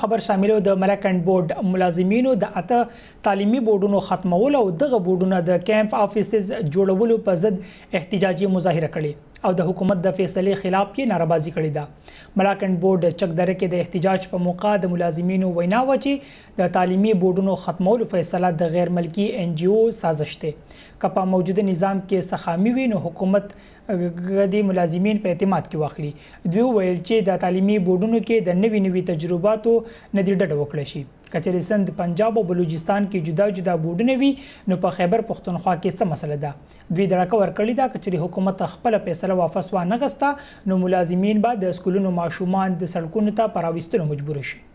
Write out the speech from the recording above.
خبر شامل د ملک اند بورډ ملازمینو د اته تعلیمي بورډونو ختمولو او دغه بورډونو د کیمپ افیسز جوړولو په ضد احتجاجي مظاهره کړې او د حکومت د فیصلې خلاف یې ناربازي کړې ده ملاکنډ بورډ چکدره کې د احتجاج په موقع د ملازمینو وینا و چې د تعلیمي بورډونو ختمولو فیصله د غیر ملکی ان جی او سازش ده کپا موجوده نظام کې سخامي وي نو حکومت د ملازمین په اعتماد کې واخلي دوی ویل چې د تعلیمي بورډونو کې د نوي نوي تجرباتو ندی ډډه وکړي شي کچریسن د پنجاب او بلوچستان کې جدا جدا بوډونه وي نو په خیبر پښتونخوا کې څه مسله ده دوی دړه ورکړی دا کچری حکومت خپل فیصله واپس وانه غستا نو ملازمین بعد د سکولونو ماشومان د سړکونو ته پراويستلو مجبور شي